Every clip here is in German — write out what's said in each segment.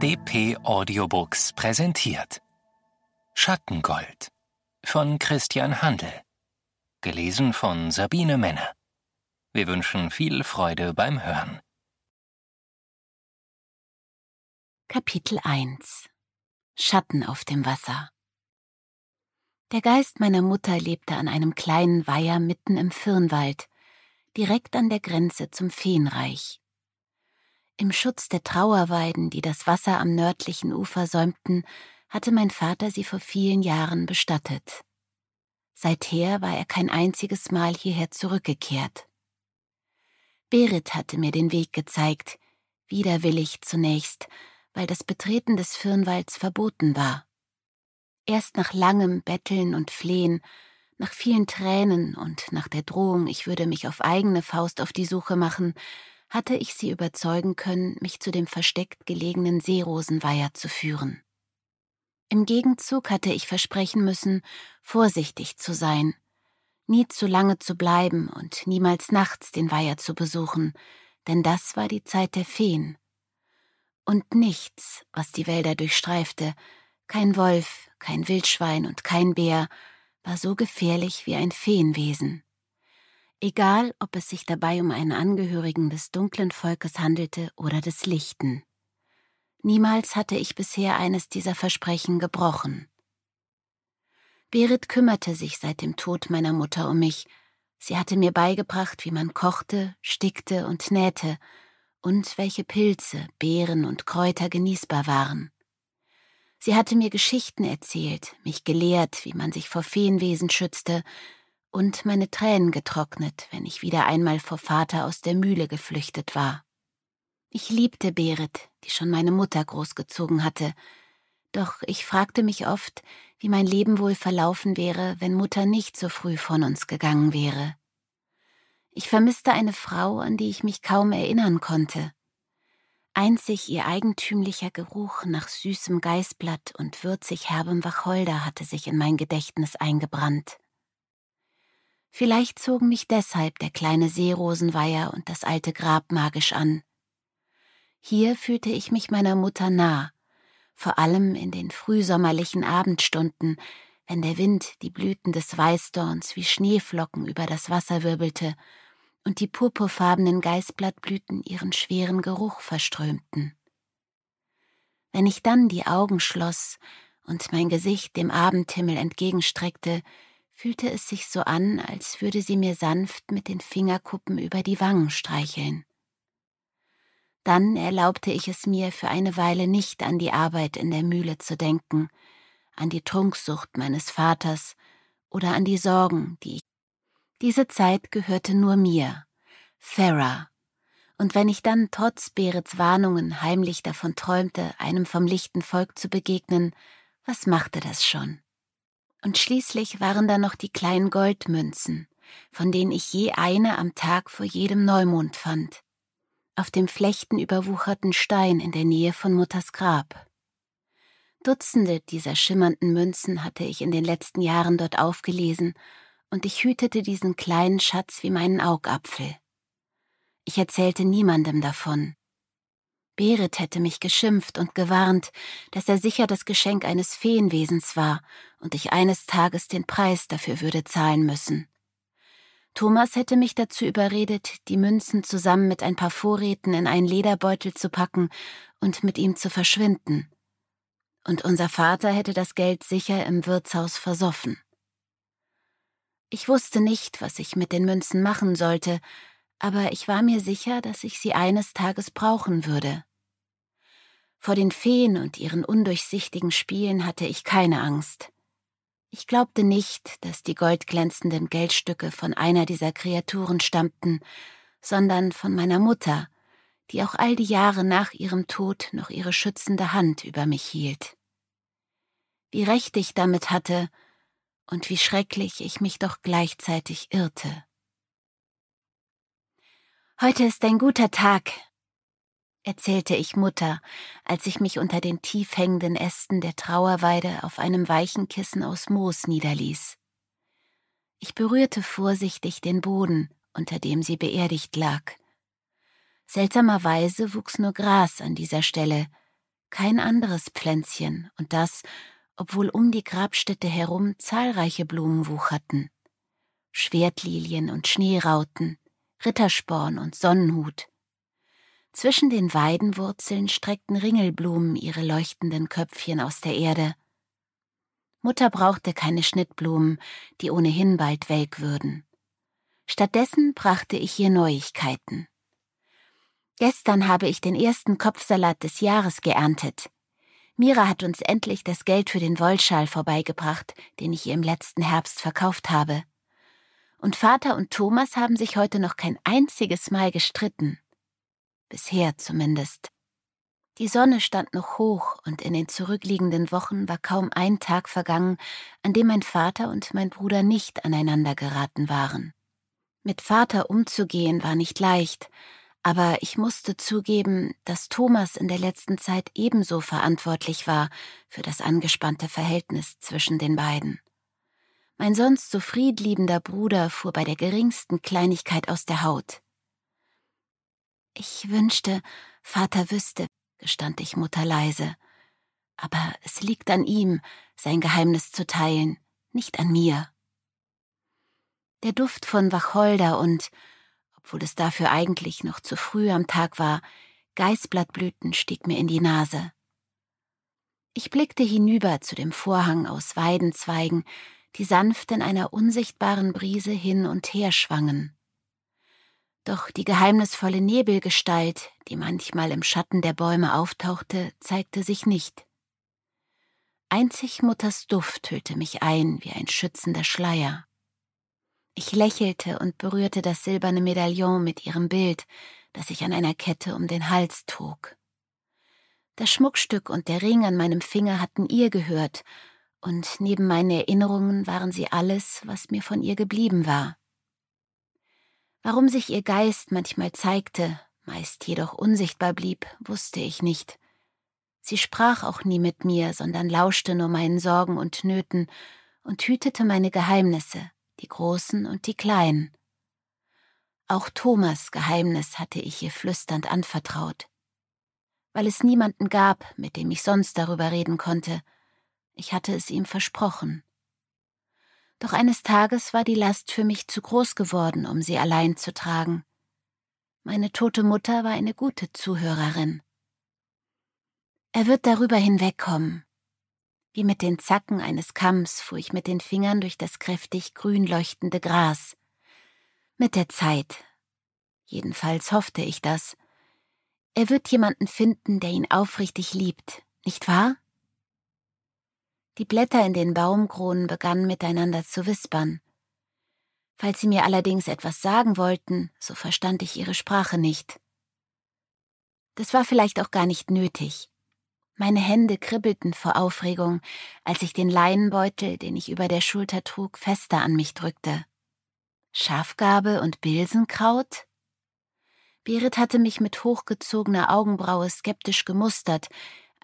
DP Audiobooks präsentiert Schattengold von Christian Handel. Gelesen von Sabine Menne. Wir wünschen viel Freude beim Hören. Kapitel 1 Schatten auf dem Wasser Der Geist meiner Mutter lebte an einem kleinen Weiher mitten im Firnwald, direkt an der Grenze zum Feenreich. Im Schutz der Trauerweiden, die das Wasser am nördlichen Ufer säumten, hatte mein Vater sie vor vielen Jahren bestattet. Seither war er kein einziges Mal hierher zurückgekehrt. Berit hatte mir den Weg gezeigt, widerwillig zunächst, weil das Betreten des Firnwalds verboten war. Erst nach langem Betteln und Flehen, nach vielen Tränen und nach der Drohung, ich würde mich auf eigene Faust auf die Suche machen, hatte ich sie überzeugen können, mich zu dem versteckt gelegenen Seerosenweiher zu führen. Im Gegenzug hatte ich versprechen müssen, vorsichtig zu sein, nie zu lange zu bleiben und niemals nachts den Weiher zu besuchen, denn das war die Zeit der Feen. Und nichts, was die Wälder durchstreifte, kein Wolf, kein Wildschwein und kein Bär, war so gefährlich wie ein Feenwesen egal ob es sich dabei um einen Angehörigen des dunklen Volkes handelte oder des Lichten. Niemals hatte ich bisher eines dieser Versprechen gebrochen. Berit kümmerte sich seit dem Tod meiner Mutter um mich. Sie hatte mir beigebracht, wie man kochte, stickte und nähte und welche Pilze, Beeren und Kräuter genießbar waren. Sie hatte mir Geschichten erzählt, mich gelehrt, wie man sich vor Feenwesen schützte und meine Tränen getrocknet, wenn ich wieder einmal vor Vater aus der Mühle geflüchtet war. Ich liebte Berit, die schon meine Mutter großgezogen hatte, doch ich fragte mich oft, wie mein Leben wohl verlaufen wäre, wenn Mutter nicht so früh von uns gegangen wäre. Ich vermisste eine Frau, an die ich mich kaum erinnern konnte. Einzig ihr eigentümlicher Geruch nach süßem Geißblatt und würzig herbem Wacholder hatte sich in mein Gedächtnis eingebrannt. Vielleicht zogen mich deshalb der kleine Seerosenweiher und das alte Grab magisch an. Hier fühlte ich mich meiner Mutter nah, vor allem in den frühsommerlichen Abendstunden, wenn der Wind die Blüten des Weißdorns wie Schneeflocken über das Wasser wirbelte und die purpurfarbenen Geißblattblüten ihren schweren Geruch verströmten. Wenn ich dann die Augen schloss und mein Gesicht dem Abendhimmel entgegenstreckte, fühlte es sich so an, als würde sie mir sanft mit den Fingerkuppen über die Wangen streicheln. Dann erlaubte ich es mir, für eine Weile nicht an die Arbeit in der Mühle zu denken, an die Trunksucht meines Vaters oder an die Sorgen, die ich. Diese Zeit gehörte nur mir, Farah. Und wenn ich dann trotz Berets Warnungen heimlich davon träumte, einem vom lichten Volk zu begegnen, was machte das schon? Und schließlich waren da noch die kleinen Goldmünzen, von denen ich je eine am Tag vor jedem Neumond fand, auf dem flechtenüberwucherten Stein in der Nähe von Mutters Grab. Dutzende dieser schimmernden Münzen hatte ich in den letzten Jahren dort aufgelesen, und ich hütete diesen kleinen Schatz wie meinen Augapfel. Ich erzählte niemandem davon, Berit hätte mich geschimpft und gewarnt, dass er sicher das Geschenk eines Feenwesens war und ich eines Tages den Preis dafür würde zahlen müssen. Thomas hätte mich dazu überredet, die Münzen zusammen mit ein paar Vorräten in einen Lederbeutel zu packen und mit ihm zu verschwinden. Und unser Vater hätte das Geld sicher im Wirtshaus versoffen. Ich wusste nicht, was ich mit den Münzen machen sollte, aber ich war mir sicher, dass ich sie eines Tages brauchen würde. Vor den Feen und ihren undurchsichtigen Spielen hatte ich keine Angst. Ich glaubte nicht, dass die goldglänzenden Geldstücke von einer dieser Kreaturen stammten, sondern von meiner Mutter, die auch all die Jahre nach ihrem Tod noch ihre schützende Hand über mich hielt. Wie recht ich damit hatte und wie schrecklich ich mich doch gleichzeitig irrte. Heute ist ein guter Tag, erzählte ich Mutter, als ich mich unter den tief hängenden Ästen der Trauerweide auf einem weichen Kissen aus Moos niederließ. Ich berührte vorsichtig den Boden, unter dem sie beerdigt lag. Seltsamerweise wuchs nur Gras an dieser Stelle, kein anderes Pflänzchen, und das, obwohl um die Grabstätte herum zahlreiche Blumen wucherten. Schwertlilien und Schneerauten, Rittersporn und Sonnenhut, zwischen den Weidenwurzeln streckten Ringelblumen ihre leuchtenden Köpfchen aus der Erde. Mutter brauchte keine Schnittblumen, die ohnehin bald welk würden. Stattdessen brachte ich ihr Neuigkeiten. Gestern habe ich den ersten Kopfsalat des Jahres geerntet. Mira hat uns endlich das Geld für den Wollschal vorbeigebracht, den ich ihr im letzten Herbst verkauft habe. Und Vater und Thomas haben sich heute noch kein einziges Mal gestritten. Bisher zumindest. Die Sonne stand noch hoch und in den zurückliegenden Wochen war kaum ein Tag vergangen, an dem mein Vater und mein Bruder nicht aneinander geraten waren. Mit Vater umzugehen war nicht leicht, aber ich musste zugeben, dass Thomas in der letzten Zeit ebenso verantwortlich war für das angespannte Verhältnis zwischen den beiden. Mein sonst so friedliebender Bruder fuhr bei der geringsten Kleinigkeit aus der Haut. Ich wünschte, Vater wüsste, gestand ich Mutter leise. Aber es liegt an ihm, sein Geheimnis zu teilen, nicht an mir. Der Duft von Wacholder und, obwohl es dafür eigentlich noch zu früh am Tag war, Geißblattblüten stieg mir in die Nase. Ich blickte hinüber zu dem Vorhang aus Weidenzweigen, die sanft in einer unsichtbaren Brise hin und her schwangen. Doch die geheimnisvolle Nebelgestalt, die manchmal im Schatten der Bäume auftauchte, zeigte sich nicht. Einzig Mutters Duft hüllte mich ein wie ein schützender Schleier. Ich lächelte und berührte das silberne Medaillon mit ihrem Bild, das ich an einer Kette um den Hals trug. Das Schmuckstück und der Ring an meinem Finger hatten ihr gehört, und neben meinen Erinnerungen waren sie alles, was mir von ihr geblieben war. Warum sich ihr Geist manchmal zeigte, meist jedoch unsichtbar blieb, wusste ich nicht. Sie sprach auch nie mit mir, sondern lauschte nur meinen Sorgen und Nöten und hütete meine Geheimnisse, die großen und die kleinen. Auch Thomas Geheimnis hatte ich ihr flüsternd anvertraut. Weil es niemanden gab, mit dem ich sonst darüber reden konnte, ich hatte es ihm versprochen doch eines Tages war die Last für mich zu groß geworden, um sie allein zu tragen. Meine tote Mutter war eine gute Zuhörerin. Er wird darüber hinwegkommen. Wie mit den Zacken eines Kamms fuhr ich mit den Fingern durch das kräftig grün leuchtende Gras. Mit der Zeit. Jedenfalls hoffte ich das. Er wird jemanden finden, der ihn aufrichtig liebt, nicht wahr? Die Blätter in den Baumkronen begannen miteinander zu wispern. Falls sie mir allerdings etwas sagen wollten, so verstand ich ihre Sprache nicht. Das war vielleicht auch gar nicht nötig. Meine Hände kribbelten vor Aufregung, als ich den Leinenbeutel, den ich über der Schulter trug, fester an mich drückte. Schafgabe und Bilsenkraut? Berit hatte mich mit hochgezogener Augenbraue skeptisch gemustert,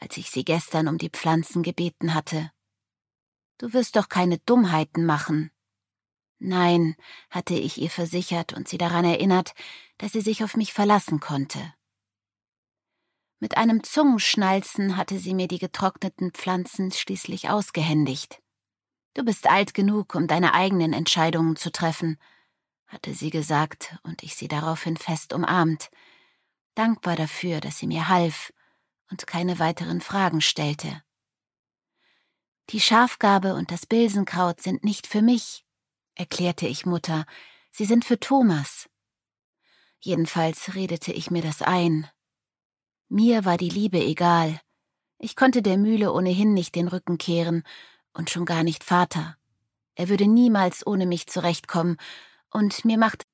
als ich sie gestern um die Pflanzen gebeten hatte. Du wirst doch keine Dummheiten machen. Nein, hatte ich ihr versichert und sie daran erinnert, dass sie sich auf mich verlassen konnte. Mit einem Zungenschnalzen hatte sie mir die getrockneten Pflanzen schließlich ausgehändigt. Du bist alt genug, um deine eigenen Entscheidungen zu treffen, hatte sie gesagt und ich sie daraufhin fest umarmt, dankbar dafür, dass sie mir half und keine weiteren Fragen stellte. Die Schafgarbe und das Bilsenkraut sind nicht für mich, erklärte ich Mutter, sie sind für Thomas. Jedenfalls redete ich mir das ein. Mir war die Liebe egal. Ich konnte der Mühle ohnehin nicht den Rücken kehren und schon gar nicht Vater. Er würde niemals ohne mich zurechtkommen und mir macht.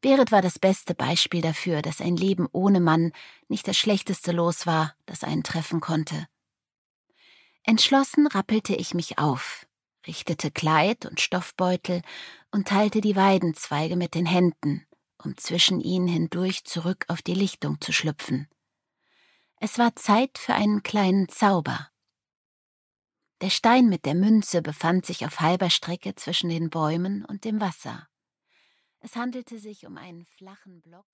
Berit war das beste Beispiel dafür, dass ein Leben ohne Mann nicht das schlechteste Los war, das einen treffen konnte. Entschlossen rappelte ich mich auf, richtete Kleid und Stoffbeutel und teilte die Weidenzweige mit den Händen, um zwischen ihnen hindurch zurück auf die Lichtung zu schlüpfen. Es war Zeit für einen kleinen Zauber. Der Stein mit der Münze befand sich auf halber Strecke zwischen den Bäumen und dem Wasser. Es handelte sich um einen flachen Block.